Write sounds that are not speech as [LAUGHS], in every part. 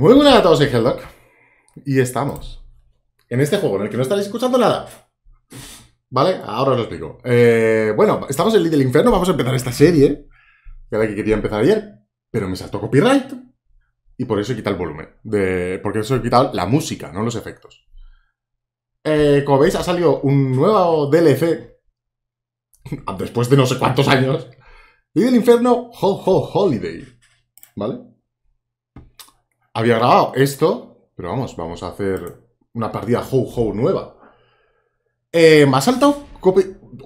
Muy buenas a todos, soy Helldoc. Y estamos en este juego en el que no estaréis escuchando nada. ¿Vale? Ahora os lo explico. Eh, bueno, estamos en Little Inferno, vamos a empezar esta serie, que era la que quería empezar ayer, pero me saltó copyright. Y por eso he quitado el volumen. De, porque eso he quitado la música, no los efectos. Eh, como veis, ha salido un nuevo DLC. Después de no sé cuántos años. Little Inferno Ho Ho Holiday. ¿Vale? había grabado esto, pero vamos, vamos a hacer una partida ho-ho nueva. Eh, me ha saltado copy...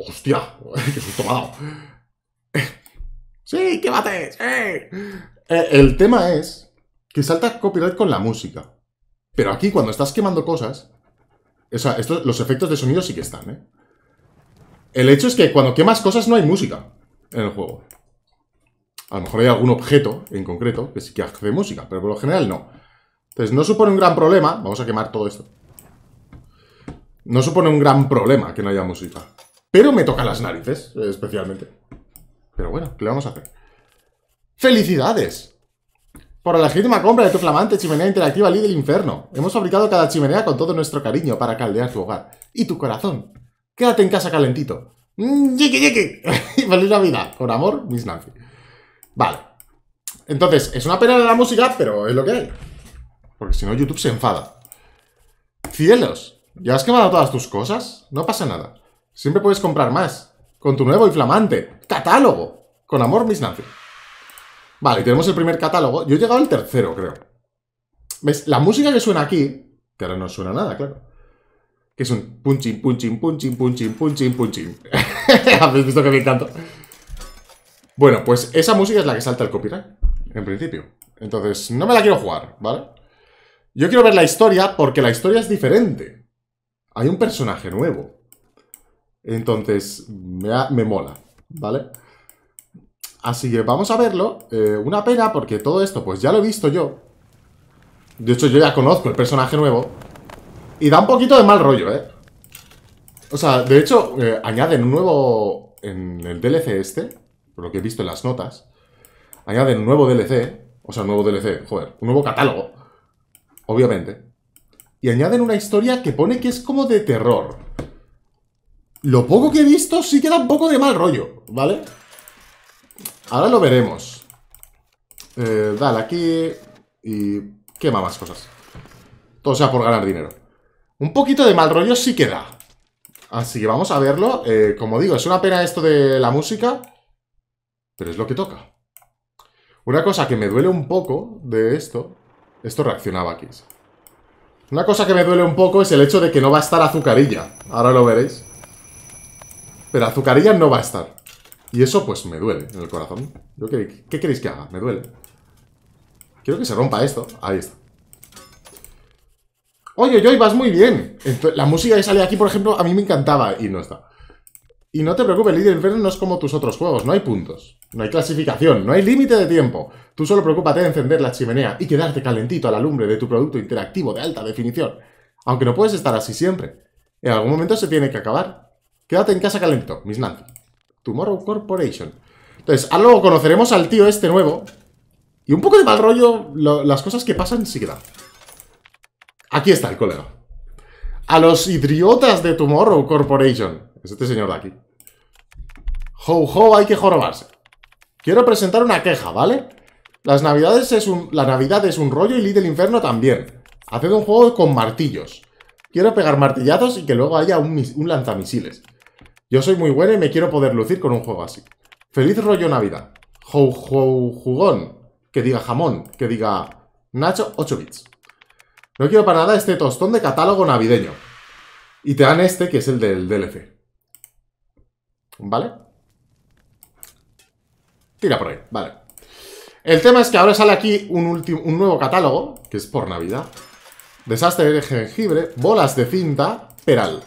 ¡Hostia! [LAUGHS] ¡Qué susto me ha ¡Sí! qué bate. Eh, el tema es que salta copyright con la música. Pero aquí, cuando estás quemando cosas... O sea, los efectos de sonido sí que están, ¿eh? El hecho es que cuando quemas cosas no hay música en el juego. A lo mejor hay algún objeto en concreto que sí que hace música, pero por lo general no. Entonces, no supone un gran problema... Vamos a quemar todo esto. No supone un gran problema que no haya música. Pero me toca las narices, especialmente. Pero bueno, ¿qué le vamos a hacer? ¡Felicidades! Por la legítima compra de tu flamante chimenea interactiva del Inferno. Hemos fabricado cada chimenea con todo nuestro cariño para caldear tu hogar. Y tu corazón. Quédate en casa calentito. ¡Mmm, [LAUGHS] ¡Feliz Navidad! Con amor, Miss Nancy. Vale. Entonces, es una pena la música, pero es lo que hay. Porque si no, YouTube se enfada. ¡Cielos! ¿Ya has quemado todas tus cosas? No pasa nada. Siempre puedes comprar más. Con tu nuevo y flamante. ¡Catálogo! Con amor, Miss Nancy. Vale, tenemos el primer catálogo. Yo he llegado al tercero, creo. ¿Ves? La música que suena aquí, que ahora no suena nada, claro. Que es un punchin, punchin, punchin, punchin, punchin, punchin. [LAUGHS] Habéis visto que me encanta. Bueno, pues esa música es la que salta el copyright, en principio. Entonces, no me la quiero jugar, ¿vale? Yo quiero ver la historia porque la historia es diferente. Hay un personaje nuevo. Entonces, me, mola, ¿vale? Así que vamos a verlo. Eh, una pena porque todo esto, pues ya lo he visto yo. De hecho, yo ya conozco el personaje nuevo. Y da un poquito de mal rollo, ¿eh? O sea, de hecho, eh, añaden un nuevo... En el DLC este por lo que he visto en las notas, añaden un nuevo DLC, o sea, nuevo DLC, joder, un nuevo catálogo, obviamente, y añaden una historia que pone que es como de terror. Lo poco que he visto sí queda un poco de mal rollo, ¿vale? Ahora lo veremos. Eh, dale aquí y quema más cosas. Todo sea por ganar dinero. Un poquito de mal rollo sí queda. Así que vamos a verlo. Eh, como digo, es una pena esto de la música. Pero es lo que toca. Una cosa que me duele un poco de esto... Esto reaccionaba aquí. Una cosa que me duele un poco es el hecho de que no va a estar Azucarilla. Ahora lo veréis. Pero Azucarilla no va a estar. Y eso, pues, me duele en el corazón. Yo ¿Qué queréis que haga? Me duele. Quiero que se rompa esto. Ahí está. Oye, oye, vas muy bien. la música que sale aquí, por ejemplo, a mí me encantaba y no está. Y no te preocupes, Líder Inferno no es como tus otros juegos, no hay puntos, no hay clasificación, no hay límite de tiempo. Tú solo preocúpate de encender la chimenea y quedarte calentito a la lumbre de tu producto interactivo de alta definición. Aunque no puedes estar así siempre. En algún momento se tiene que acabar. Quédate en casa calentito, Miss Nancy. Tomorrow Corporation. Entonces, ahora luego conoceremos al tío este nuevo. Y un poco de mal rollo, las cosas que pasan sí que Aquí está el colega. A los idiotas de Tomorrow Corporation. Es pues este señor de aquí. Joujou, hay que jorobarse. Quiero presentar una queja, ¿vale? Las navidades es la Navidad es un rollo y del Inferno también. Haced un juego con martillos. Quiero pegar martillazos y que luego haya un, lanzamisiles. Yo soy muy bueno y me quiero poder lucir con un juego así. Feliz rollo Navidad. Joujoujugón. jugón. Que diga jamón. Que diga Nacho 8 bits. No quiero para nada este tostón de catálogo navideño. Y te dan este, que es el del DLC. ¿Vale? Tira por ahí, vale. El tema es que ahora sale aquí un, un nuevo catálogo, que es por Navidad. Desastre de jengibre, bolas de cinta, peral.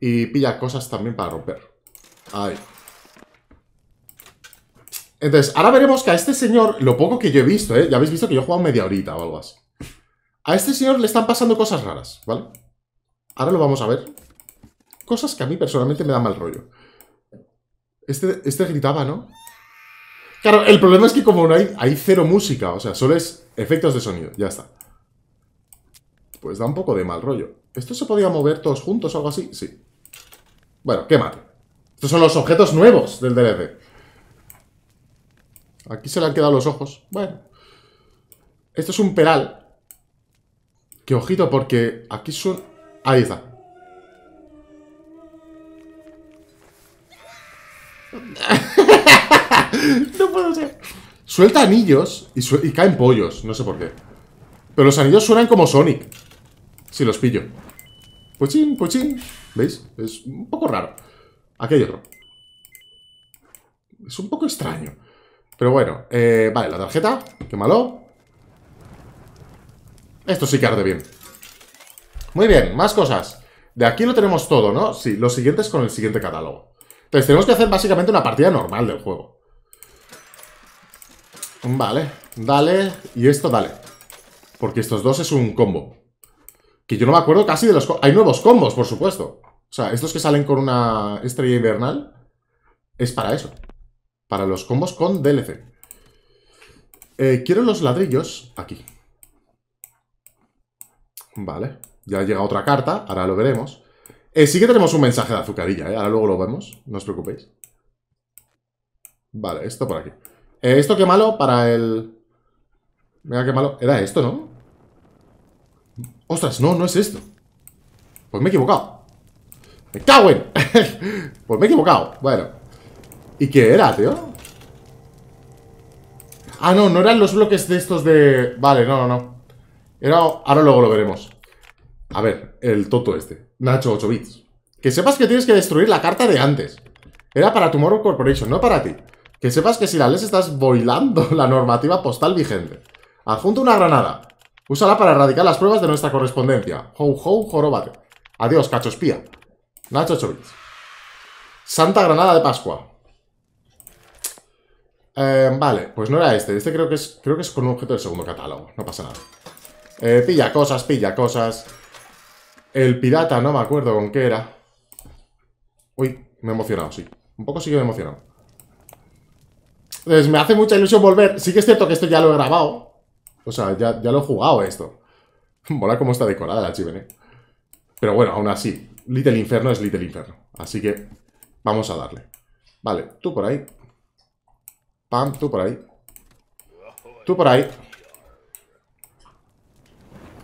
Y pilla cosas también para romper. Ahí. Entonces, ahora veremos que a este señor, lo poco que yo he visto, ¿eh? Ya habéis visto que yo he jugado media horita o algo así. A este señor le están pasando cosas raras, ¿vale? Ahora lo vamos a ver. Cosas que a mí personalmente me da mal rollo. Este, este gritaba, ¿no? Claro, el problema es que como no hay, hay cero música, o sea, solo es efectos de sonido, ya está. Pues da un poco de mal rollo. ¿Esto se podía mover todos juntos o algo así? Sí. Bueno, quémate. Estos son los objetos nuevos del DLC. Aquí se le han quedado los ojos. Bueno. Esto es un peral. Que ojito, porque aquí son... Ahí está. [LAUGHS] no puedo ser. Suelta anillos y, caen pollos, no sé por qué. Pero los anillos suenan como Sonic. Si los pillo. Puchín, puchín. ¿Veis? Es un poco raro. Aquí hay otro. Es un poco extraño. Pero bueno, eh, vale, la tarjeta. Qué malo. Esto sí que arde bien. Muy bien, más cosas. De aquí lo tenemos todo, ¿no? Sí, lo siguiente es con el siguiente catálogo. Entonces tenemos que hacer básicamente una partida normal del juego. Vale, dale. Y esto dale. Porque estos dos es un combo. Que yo no me acuerdo casi de los... Hay nuevos combos, por supuesto. O sea, estos que salen con una estrella invernal es para eso. Para los combos con DLC. Eh, quiero los ladrillos aquí. Vale. Ya llega otra carta, ahora lo veremos. Eh, sí que tenemos un mensaje de azucarilla, ¿eh? Ahora luego lo vemos, no os preocupéis. Vale, esto por aquí. Eh, esto qué malo para el... Mira qué malo. Era esto, ¿no? Ostras, no, no es esto. Pues me he equivocado. ¡Me [LAUGHS] pues me he equivocado. Bueno. ¿Y qué era, tío? Ah, no, no eran los bloques de estos de... Vale, no, no, no. Era... Ahora luego lo veremos. A ver, el toto este. Nacho 8 bits. Que sepas que tienes que destruir la carta de antes. Era para Tomorrow Corporation, no para ti. Que sepas que si la lees estás boilando [LAUGHS] la normativa postal vigente. adjunto una granada. Úsala para erradicar las pruebas de nuestra correspondencia. Ho, ho, jorobate. Adiós, cachospía. Nacho 8 bits. Santa Granada de Pascua. Eh, vale, pues no era este. Este creo que es, creo que es con un objeto del segundo catálogo. No pasa nada. Eh, pilla cosas, pilla cosas. El pirata, no me acuerdo con qué era. Uy, me he emocionado, sí. Un poco sí que me he emocionado. Entonces, me hace mucha ilusión volver. Sí que es cierto que esto ya lo he grabado. O sea, ya, ya lo he jugado esto. [LAUGHS] Mola cómo está decorada la chimenea. Pero bueno, aún así. Little Inferno es Little Inferno. Así que vamos a darle. Vale, tú por ahí. Pam, tú por ahí. Tú por ahí.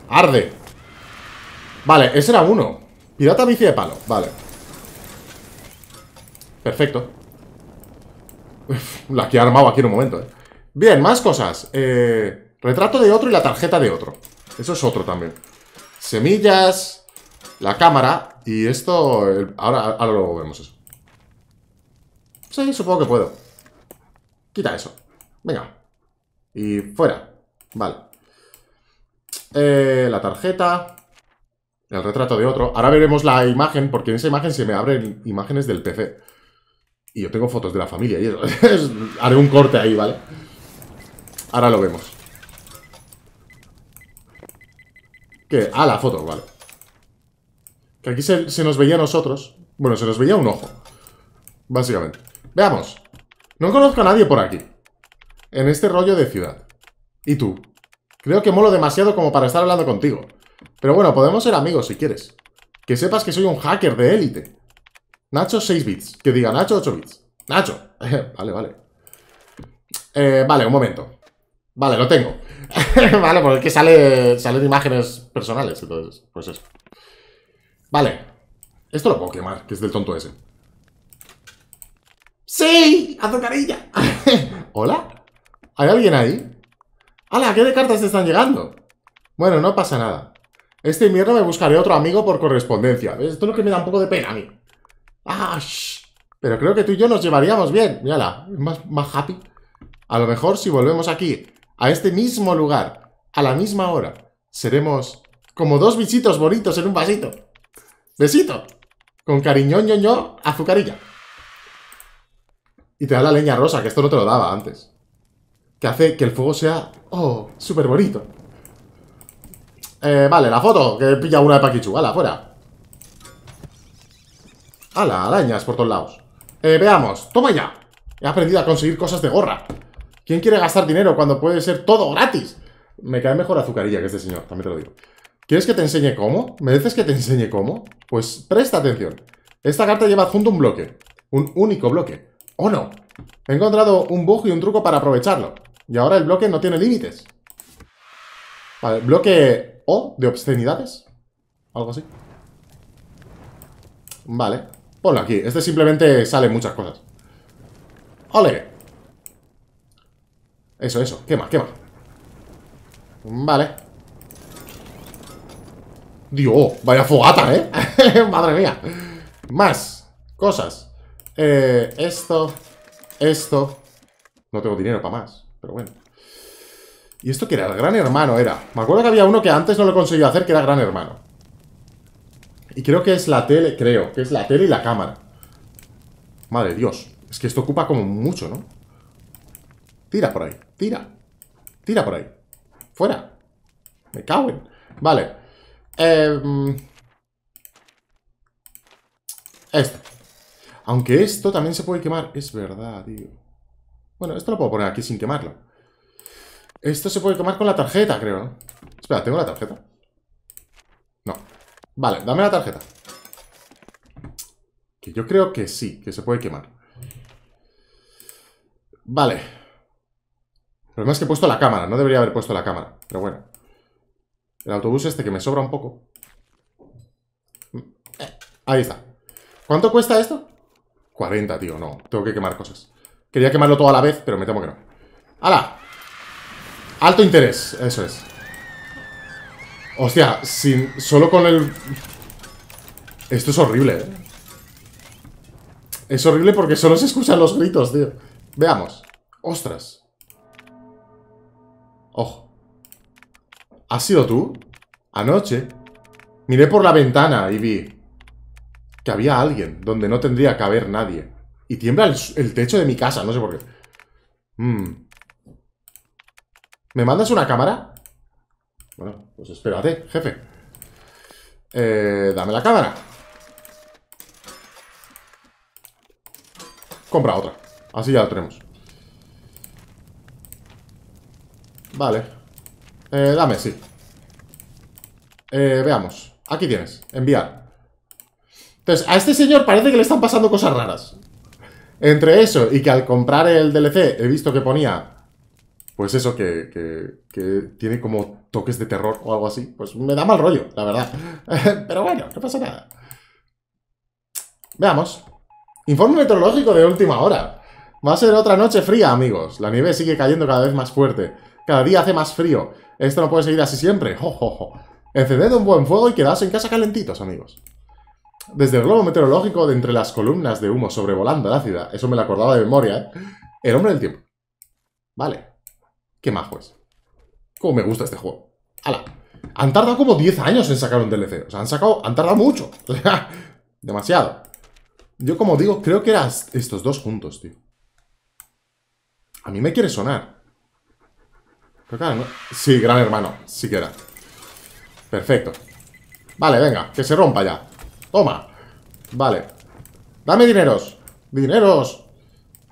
¡Arde! Vale, ese era uno. Pirata bici de palo, vale. Perfecto. [LAUGHS] la que he armado aquí en un momento, eh. Bien, más cosas. Eh, retrato de otro y la tarjeta de otro. Eso es otro también. Semillas, la cámara y esto... ahora, ahora lo vemos eso. Sí, supongo que puedo. Quita eso. Venga. Y fuera. Vale. Eh, la tarjeta. El retrato de otro. Ahora veremos la imagen, porque en esa imagen se me abren imágenes del PC. Y yo tengo fotos de la familia y eso. [LAUGHS] Haré un corte ahí, ¿vale? Ahora lo vemos. ¿Qué? Ah, la foto, vale. Que aquí se, nos veía a nosotros. Bueno, se nos veía un ojo. Básicamente. Veamos. No conozco a nadie por aquí. En este rollo de ciudad. ¿Y tú? Creo que molo demasiado como para estar hablando contigo. Pero bueno, podemos ser amigos si quieres. Que sepas que soy un hacker de élite. Nacho 6 bits. Que diga Nacho 8 bits. Nacho. [LAUGHS] vale, vale. Eh, vale, un momento. Vale, lo tengo. [LAUGHS] vale, porque que sale, salen imágenes personales. Entonces, pues eso. Vale. Esto lo puedo quemar, que es del tonto ese. ¡Sí! ¡Azucarilla! [LAUGHS] ¿Hola? ¿Hay alguien ahí? ¡Hala! ¿Qué de cartas te están llegando? Bueno, no pasa nada. Este invierno me buscaré otro amigo por correspondencia. Esto es lo que me da un poco de pena a mí. ¡Ah! Pero creo que tú y yo nos llevaríamos bien. Mírala, más, más happy. A lo mejor si volvemos aquí, a este mismo lugar, a la misma hora, seremos como dos bichitos bonitos en un vasito. Besito. Con cariño ñoño azucarilla. Y te da la leña rosa, que esto no te lo daba antes. Que hace que el fuego sea, oh, súper bonito. Eh, vale, la foto, que pilla una de Pakichu. Ala, fuera! ¡Hala, arañas por todos lados! Eh, veamos, toma ya. He aprendido a conseguir cosas de gorra. ¿Quién quiere gastar dinero cuando puede ser todo gratis? Me cae mejor azucarilla que este señor, también te lo digo. ¿Quieres que te enseñe cómo? ¿Me dices que te enseñe cómo? Pues presta atención. Esta carta lleva junto un bloque. Un único bloque. ¿O no! He encontrado un bug y un truco para aprovecharlo. Y ahora el bloque no tiene límites. Vale, bloque o de obscenidades. Algo así. Vale. Ponlo aquí. Este simplemente sale muchas cosas. ¡Ole! Eso, eso. Quema, quema. Vale. Dios, vaya fogata, ¿eh? [LAUGHS] Madre mía. Más cosas. Eh, esto, esto. No tengo dinero para más, pero bueno. ¿Y esto que era? El gran hermano era. Me acuerdo que había uno que antes no lo conseguía hacer, que era gran hermano. Y creo que es la tele, creo, que es la tele y la cámara. Madre Dios, es que esto ocupa como mucho, ¿no? Tira por ahí, tira. Tira por ahí. Fuera. Me cago en. Vale. Em, esto. Aunque esto también se puede quemar. Es verdad, tío. Bueno, esto lo puedo poner aquí sin quemarlo. Esto se puede quemar con la tarjeta, creo, Espera, ¿tengo la tarjeta? No. Vale, dame la tarjeta. Que yo creo que sí, que se puede quemar. Vale. El problema es que he puesto la cámara. No debería haber puesto la cámara, pero bueno. El autobús este que me sobra un poco. Mm, eh, ahí está. ¿Cuánto cuesta esto? 40, tío, no. Tengo que quemar cosas. Quería quemarlo todo a la vez, pero me temo que no. ¡Hala! Alto interés, eso es. Hostia, sin, solo con el... Esto es horrible, ¿eh? Es horrible porque solo se escuchan los gritos, tío. Veamos. Ostras. Ojo. ¿Has sido tú? Anoche. Miré por la ventana y vi que había alguien donde no tendría que haber nadie. Y tiembla el, el techo de mi casa, no sé por qué. Mmm. ¿Me mandas una cámara? Bueno, pues espérate, jefe. Eh, dame la cámara. Compra otra. Así ya lo tenemos. Vale. Eh, dame, sí. Eh, veamos. Aquí tienes. Enviar. Entonces, a este señor parece que le están pasando cosas raras. Entre eso y que al comprar el DLC he visto que ponía pues eso, que, que, tiene como toques de terror o algo así, pues me da mal rollo, la verdad. [LAUGHS] Pero bueno, no pasa nada. Veamos. Informe meteorológico de última hora. Va a ser otra noche fría, amigos. La nieve sigue cayendo cada vez más fuerte. Cada día hace más frío. Esto no puede seguir así siempre. [LAUGHS] Jo, jo, un buen fuego y quedaos en casa calentitos, amigos. Desde el globo meteorológico, de entre las columnas de humo sobrevolando la ciudad, eso me lo acordaba de memoria, ¿eh? El hombre del tiempo. Vale. Qué majo es. Pues? Cómo me gusta este juego. ¡Hala! Han tardado como 10 años en sacar un DLC. O sea, han sacado... Han tardado mucho. [LAUGHS] demasiado. Yo, como digo, creo que eras estos dos juntos, tío. A mí me quiere sonar. Sí, gran hermano. Sí que Perfecto. Vale, venga. Que se rompa ya. Toma. Vale. Dame dineros. Dineros.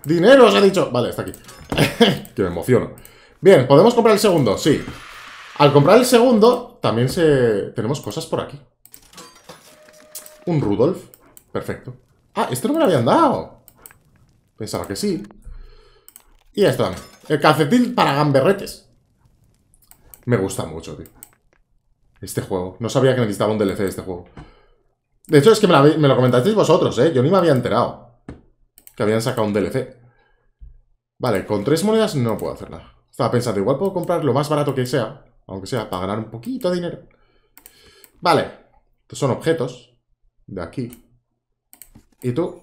Dineros, ha dicho. Vale, está aquí. [LAUGHS] que me emociono. Bien, ¿podemos comprar el segundo? Sí. Al comprar el segundo, también se... tenemos cosas por aquí. Un Rudolf. Perfecto. Ah, este no me lo habían dado. Pensaba que sí. Y esto El calcetín para gamberretes. Me gusta mucho, tío. Este juego. No sabía que necesitaba un DLC de este juego. De hecho, es que me, me lo comentasteis vosotros, ¿eh? Yo ni me había enterado. Que habían sacado un DLC. Vale, con tres monedas no puedo hacer nada. Estaba pensando, igual puedo comprar lo más barato que sea, aunque sea para ganar un poquito de dinero. Vale, estos son objetos de aquí. ¿Y tú?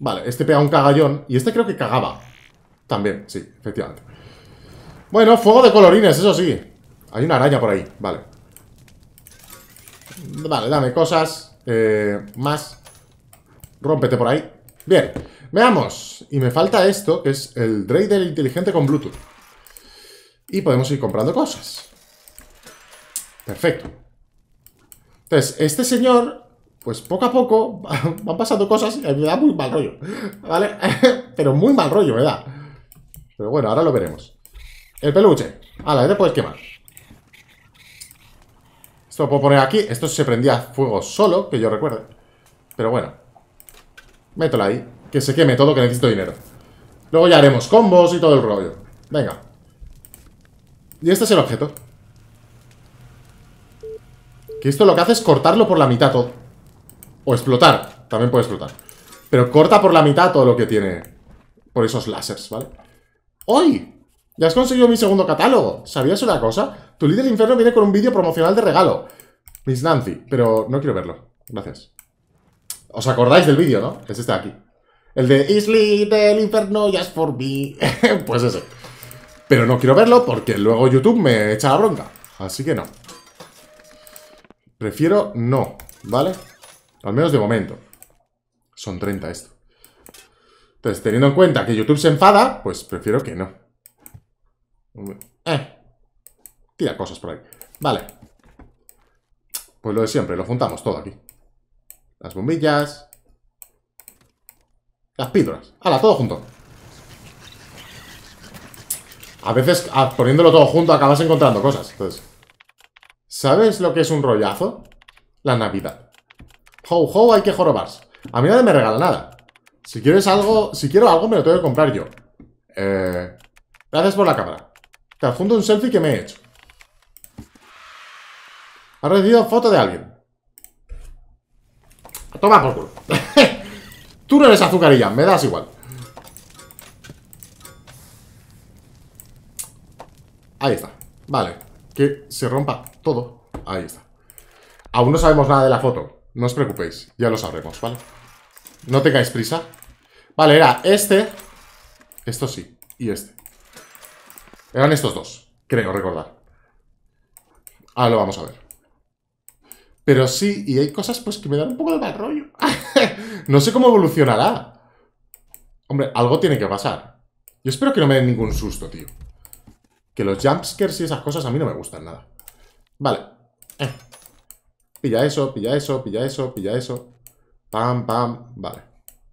Vale, este pega un cagallón y este creo que cagaba. También, sí, efectivamente. Bueno, fuego de colorines, eso sí. Hay una araña por ahí, vale. Vale, dame cosas. Eh, más. Rómpete por ahí. Bien. Veamos. Y me falta esto, que es el Raider inteligente con Bluetooth. Y podemos ir comprando cosas. Perfecto. Entonces, este señor, pues poco a poco [LAUGHS] van pasando cosas y me da muy mal rollo. ¿Vale? [LAUGHS] Pero muy mal rollo me da. Pero bueno, ahora lo veremos. El peluche. A la vez puedes quemar. Esto lo puedo poner aquí. Esto se prendía fuego solo, que yo recuerde Pero bueno. Mételo ahí que se queme todo, que necesito dinero. Luego ya haremos combos y todo el rollo. Venga. Y este es el objeto. Que esto lo que hace es cortarlo por la mitad todo. O explotar. También puede explotar. Pero corta por la mitad todo lo que tiene por esos láseres, ¿vale? ¡Hoy! Ya has conseguido mi segundo catálogo. ¿Sabías una cosa? Tu líder infierno viene con un vídeo promocional de regalo. Miss Nancy, pero no quiero verlo. Gracias. ¿Os acordáis del vídeo, no? Es este de aquí. El de Isley del Inferno, ya es por mí. [LAUGHS] pues eso. Pero no quiero verlo porque luego YouTube me echa la bronca. Así que no. Prefiero no, ¿vale? Al menos de momento. Son 30 esto. Entonces, teniendo en cuenta que YouTube se enfada, pues prefiero que no. Eh. Tira cosas por ahí. Vale. Pues lo de siempre, lo juntamos todo aquí. Las bombillas, las píldoras. ¡Hala, todo junto! A veces, poniéndolo todo junto, acabas encontrando cosas. Entonces, ¿sabes lo que es un rollazo? La Navidad. Ho, ho, hay que jorobarse. A mí nadie me regala nada. Si quieres algo, si quiero algo, me lo tengo que comprar yo. Eh, gracias por la cámara. Te adjunto un selfie que me he hecho. Ha recibido foto de alguien. Toma por culo. [LAUGHS] Tú no eres azucarilla, me das igual. Ahí está. Vale. Que se rompa todo. Ahí está. Aún no sabemos nada de la foto. No os preocupéis. Ya lo sabremos, ¿vale? No tengáis prisa. Vale, era este. Esto sí. Y este. Eran estos dos. Creo recordar. Ahora lo vamos a ver. Pero sí, y hay cosas pues que me dan un poco de mal rollo. [LAUGHS] No sé cómo evolucionará. Hombre, algo tiene que pasar. Yo espero que no me den ningún susto, tío. Que los jumpscares y esas cosas a mí no me gustan nada. Vale. Eh. Pilla eso, pilla eso, pilla eso, pilla eso. Pam, pam, vale.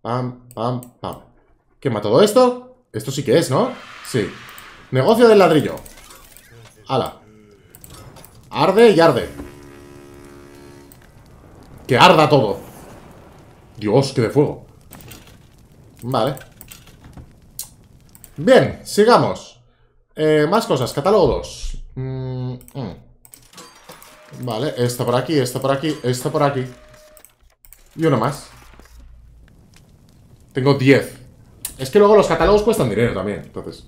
Pam, pam, pam. ¿Quema todo esto? Esto sí que es, ¿no? Sí. Negocio del ladrillo. ¡Hala! Arde y arde. Que arda todo. Dios, que de fuego. Vale. Bien, sigamos. Eh, más cosas, catálogo mm, mm. Vale, esta por aquí, esta por aquí, esta por aquí. Y una más. Tengo 10. Es que luego los catálogos cuestan dinero también, entonces...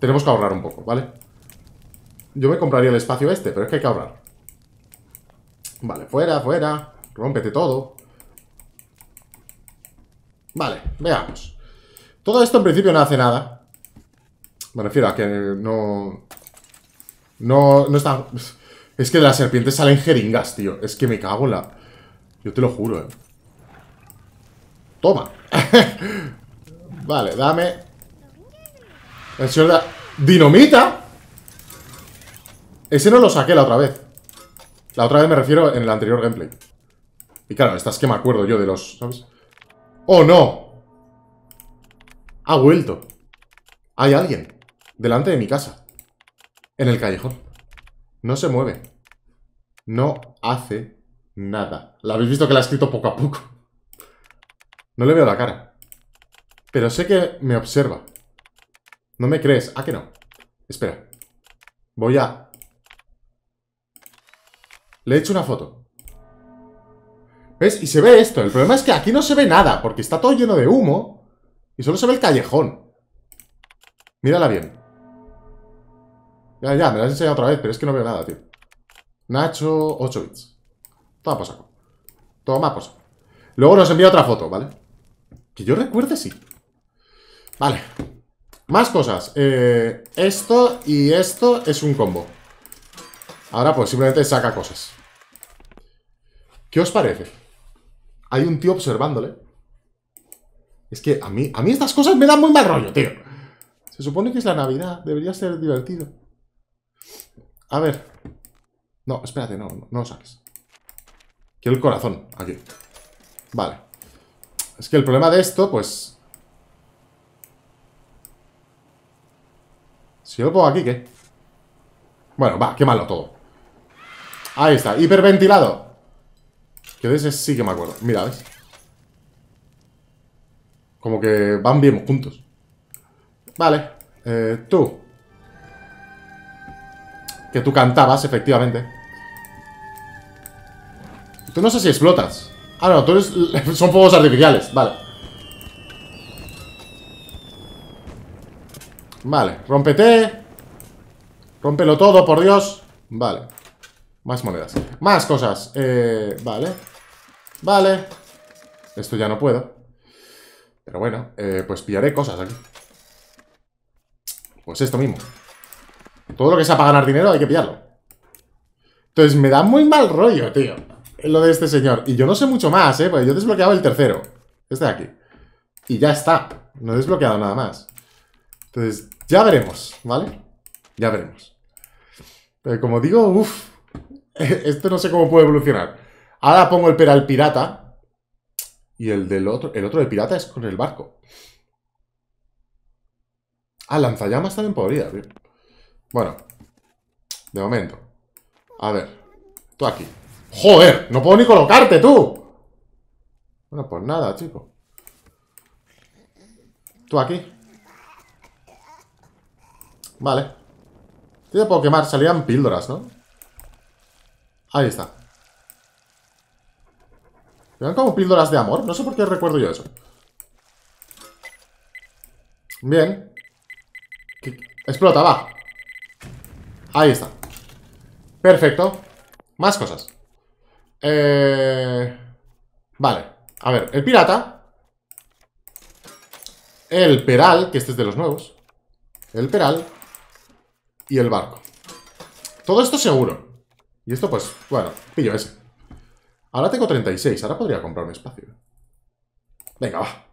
Tenemos que ahorrar un poco, ¿vale? Yo me compraría el espacio este, pero es que hay que ahorrar. Vale, fuera, fuera. Rómpete todo. Vale, veamos. Todo esto en principio no hace nada. Me refiero a que no... No, no está... Es que de las serpientes salen jeringas, tío. Es que me cago la... Yo te lo juro, eh. Toma. [LAUGHS] vale, dame... El señor ¡Dinomita! Ese no lo saqué la otra vez. La otra vez me refiero en el anterior gameplay. Y claro, estas que me acuerdo yo de los... ¿Sabes? ¡Oh, no! Ha vuelto. Hay alguien. Delante de mi casa. En el callejón. No se mueve. No hace nada. La habéis visto que la ha escrito poco a poco. No le veo la cara. Pero sé que me observa. ¿No me crees? ¿A que no? Espera. Voy a... Le he hecho una foto. ¿Ves? Y se ve esto. El problema es que aquí no se ve nada, porque está todo lleno de humo y solo se ve el callejón. Mírala bien. Ya, ya, me la has enseñado otra vez, pero es que no veo nada, tío. Nacho 8 bits. Toma por Toma por Luego nos envía otra foto, ¿vale? Que yo recuerde, sí. Vale. Más cosas. Eh, esto y esto es un combo. Ahora pues simplemente saca cosas. ¿Qué os parece? hay un tío observándole. Es que a mí, a mí estas cosas me dan muy mal rollo, tío. Se supone que es la Navidad, debería ser divertido. A ver. No, espérate, no, no, lo saques. Quiero el corazón, aquí. Vale. Es que el problema de esto, pues... Si yo lo pongo aquí, ¿qué? Bueno, va, qué malo todo. Ahí está, hiperventilado. Que de ese sí que me acuerdo. Mira, ¿ves? Como que van bien juntos. Vale. Eh, tú. Que tú cantabas, efectivamente. Tú no sé si explotas. Ah, no, tú [LAUGHS] Son fuegos artificiales. Vale. Vale. Rompete. Rómpelo todo, por Dios. Vale. Más monedas. Más cosas. Eh, vale. Vale. Esto ya no puedo. Pero bueno, eh, pues pillaré cosas aquí. Pues esto mismo. Todo lo que sea para ganar dinero hay que pillarlo. Entonces me da muy mal rollo, tío. Lo de este señor. Y yo no sé mucho más, ¿eh? Porque yo desbloqueado el tercero. Este de aquí. Y ya está. No he desbloqueado nada más. Entonces, ya veremos, ¿vale? Ya veremos. Pero como digo, uff. [LAUGHS] Esto no sé cómo puede evolucionar. Ahora pongo el peral pirata. Y el del otro, el otro del pirata es con el barco. Ah, lanzallamas también podría. Bueno. De momento. A ver. Tú aquí. ¡Joder! ¡No puedo ni colocarte, tú! Bueno, pues nada, chico. Tú aquí. Vale. puedo quemar salían píldoras, ¿no? Ahí está. Eran como píldoras de amor. No sé por qué recuerdo yo eso. Bien. Explota, va. Ahí está. Perfecto. Más cosas. Eh, vale. A ver, el pirata. El peral, que este es de los nuevos. El peral. Y el barco. Todo esto seguro. Y esto pues, bueno, pillo ese. Ahora tengo 36, ahora podría comprar un espacio. Venga, va.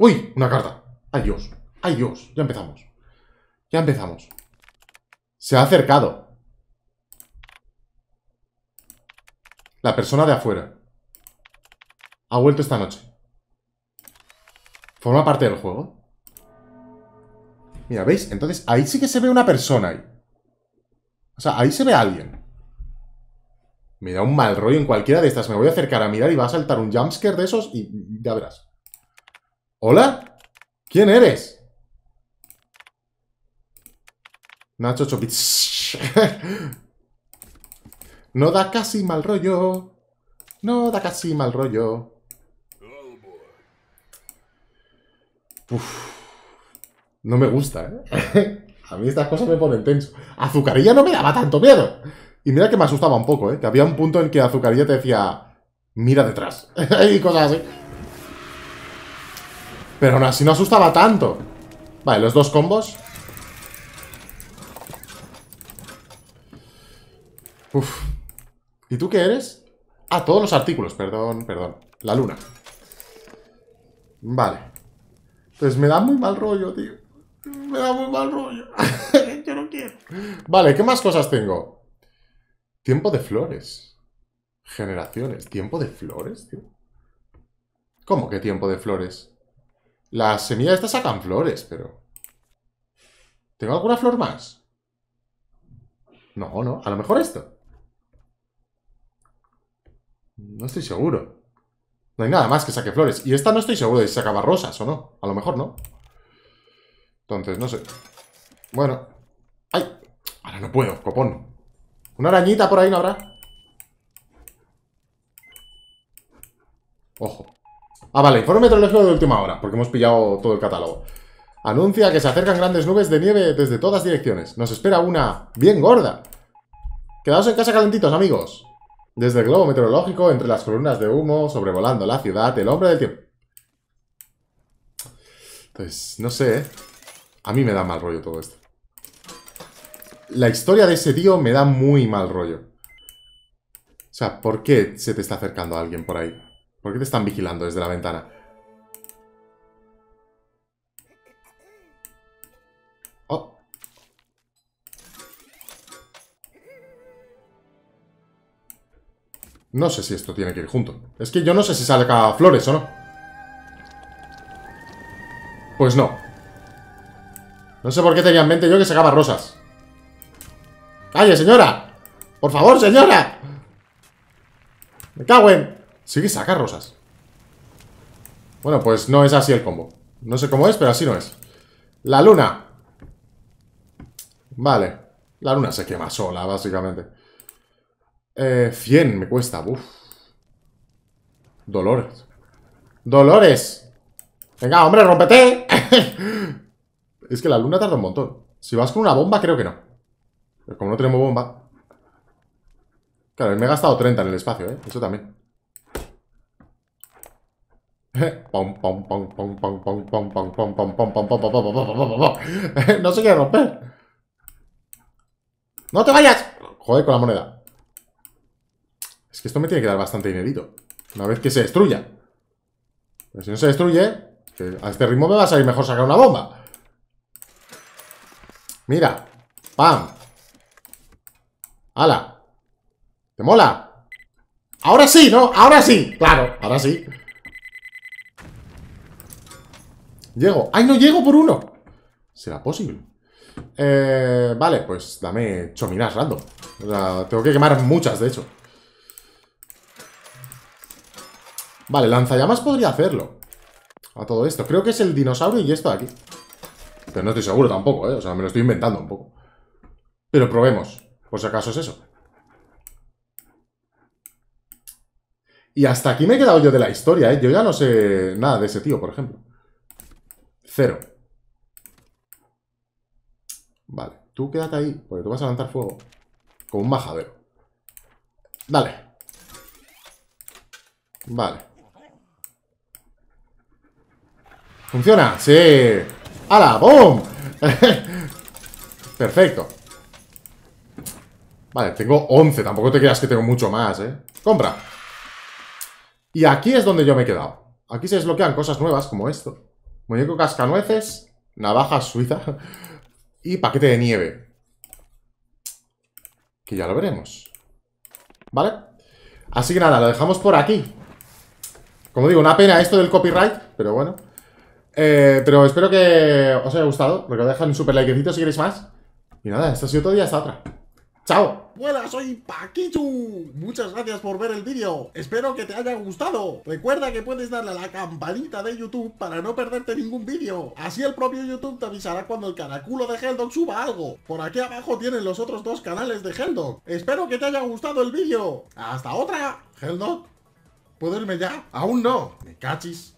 ¡Uy! Una carta. ¡Ay, Dios! ¡Ay, Dios! Ya empezamos. Ya empezamos. Se ha acercado. La persona de afuera. Ha vuelto esta noche. Forma parte del juego. Mira, ¿veis? Entonces, ahí sí que se ve una persona ahí. O sea, ahí se ve a alguien. Me da un mal rollo en cualquiera de estas. Me voy a acercar a mirar y va a saltar un jumpscare de esos y ya verás. ¿Hola? ¿Quién eres? Nacho Chopits. [LAUGHS] no da casi mal rollo. No da casi mal rollo. No me gusta, ¿eh? [LAUGHS] a mí estas cosas me ponen tenso. Azucarilla no me daba tanto miedo. Y mira que me asustaba un poco, ¿eh? Que había un punto en que Azucarilla te decía, mira detrás. [LAUGHS] y cosas así. Pero aún así no asustaba tanto. Vale, los dos combos. Uf. ¿Y tú qué eres? Ah, todos los artículos, perdón, perdón. La luna. Vale. Pues me da muy mal rollo, tío. Me da muy mal rollo. [LAUGHS] Yo no quiero. Vale, ¿qué más cosas tengo? Tiempo de flores. Generaciones. ¿Tiempo de flores, tío? ¿Cómo que tiempo de flores? Las semillas estas sacan flores, pero... ¿Tengo alguna flor más? No, no. A lo mejor esto. No estoy seguro. No hay nada más que saque flores. Y esta no estoy seguro de si sacaba rosas o no. A lo mejor no. Entonces, no sé. Bueno. ¡Ay! Ahora no puedo, copón. Una arañita por ahí no habrá. Ojo. Ah, vale, informe meteorológico de última hora, porque hemos pillado todo el catálogo. Anuncia que se acercan grandes nubes de nieve desde todas direcciones. Nos espera una bien gorda. Quedaos en casa calentitos, amigos. Desde el globo meteorológico, entre las columnas de humo, sobrevolando la ciudad, el hombre del tiempo. Entonces, no sé, ¿eh? A mí me da mal rollo todo esto la historia de ese tío me da muy mal rollo. O sea, ¿por qué se te está acercando a alguien por ahí? ¿Por qué te están vigilando desde la ventana? Oh. No sé si esto tiene que ir junto. Es que yo no sé si salga flores o no. Pues no. No sé por qué tenía en mente yo que sacaba rosas. ¡Calle, señora! ¡Por favor, señora! ¡Me cago en! Sí que rosas. Bueno, pues no es así el combo. No sé cómo es, pero así no es. La luna. Vale. La luna se quema sola, básicamente. Eh, 100 me cuesta. Uf. Dolores. ¡Dolores! Venga, hombre, rompete. [LAUGHS] es que la luna tarda un montón. Si vas con una bomba, creo que no. Pero como no tenemos bomba... Claro, me he gastado 30 en el espacio, ¿eh? Eso también. No se quiere romper. ¡No te vayas! Joder con la moneda. Es que esto me tiene que dar bastante dinerito. Una vez que se destruya. Pero si no se destruye, a este ritmo me va a salir mejor sacar una bomba. Mira. ¡Pam! ¡Hala! ¿Te mola? Ahora sí, ¿no? Ahora sí, claro, ahora sí. Llego. ¡Ay, no llego por uno! ¿Será posible? Eh, vale, pues dame chominas random. O sea, tengo que quemar muchas, de hecho. Vale, lanzallamas podría hacerlo. A todo esto. Creo que es el dinosaurio y esto de aquí. Pero no estoy seguro tampoco, ¿eh? O sea, me lo estoy inventando un poco. Pero probemos. Por si acaso es eso. Y hasta aquí me he quedado yo de la historia, ¿eh? Yo ya no sé nada de ese tío, por ejemplo. Cero. Vale, tú quédate ahí, porque tú vas a lanzar fuego. Como un majadero. Dale. Vale. ¿Funciona? ¡Sí! ¡Hala! ¡Bum! [LAUGHS] Perfecto. Vale, tengo 11. Tampoco te creas que tengo mucho más, ¿eh? ¡Compra! Y aquí es donde yo me he quedado. Aquí se desbloquean cosas nuevas, como esto. Muñeco cascanueces, navaja suiza y paquete de nieve. Que ya lo veremos. ¿Vale? Así que nada, lo dejamos por aquí. Como digo, una pena esto del copyright, pero bueno. Eh, pero espero que os haya gustado. os dejar un super likecito si queréis más. Y nada, esto ha sido todo y hasta otra. ¡Chao! Hola, soy Paquichu. Muchas gracias por ver el vídeo. Espero que te haya gustado. Recuerda que puedes darle a la campanita de YouTube para no perderte ningún vídeo. Así el propio YouTube te avisará cuando el caraculo de Heldog suba algo. Por aquí abajo tienen los otros dos canales de Heldog. Espero que te haya gustado el vídeo. ¡Hasta otra! Heldog. ¿Puedo irme ya? Aún no. Me cachis.